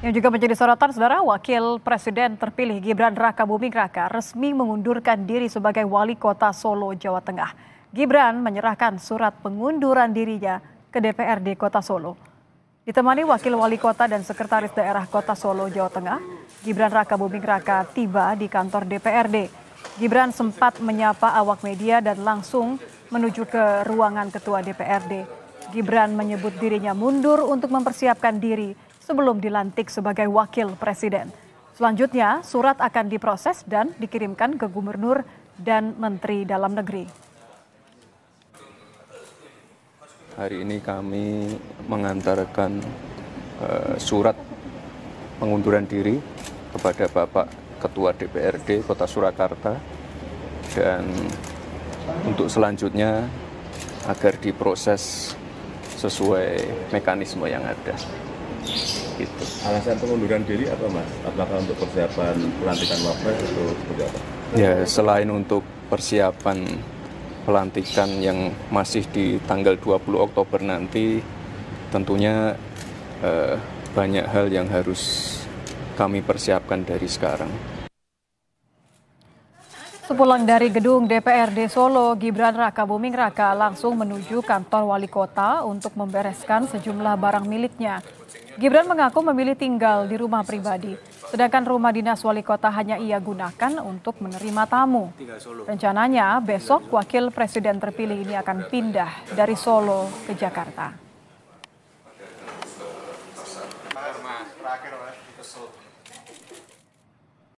Yang juga menjadi sorotan, saudara, Wakil Presiden terpilih Gibran Raka Buming Raka resmi mengundurkan diri sebagai wali kota Solo, Jawa Tengah. Gibran menyerahkan surat pengunduran dirinya ke DPRD Kota Solo. Ditemani Wakil Wali Kota dan Sekretaris Daerah Kota Solo, Jawa Tengah, Gibran Raka Buming Raka tiba di kantor DPRD. Gibran sempat menyapa awak media dan langsung menuju ke ruangan Ketua DPRD. Gibran menyebut dirinya mundur untuk mempersiapkan diri sebelum dilantik sebagai wakil presiden. Selanjutnya, surat akan diproses dan dikirimkan ke gubernur dan menteri dalam negeri. Hari ini kami mengantarkan uh, surat pengunduran diri kepada Bapak Ketua DPRD Kota Surakarta dan untuk selanjutnya agar diproses sesuai mekanisme yang ada. Gitu. Alasan pengunduran diri apa mas? Apakah untuk persiapan pelantikan wapres atau seperti apa? Ya selain untuk persiapan pelantikan yang masih di tanggal 20 Oktober nanti tentunya eh, banyak hal yang harus kami persiapkan dari sekarang. Sepulang dari gedung DPRD Solo, Gibran Raka Buming Raka langsung menuju kantor wali kota untuk membereskan sejumlah barang miliknya. Gibran mengaku memilih tinggal di rumah pribadi, sedangkan rumah dinas wali kota hanya ia gunakan untuk menerima tamu. Rencananya besok wakil presiden terpilih ini akan pindah dari Solo ke Jakarta.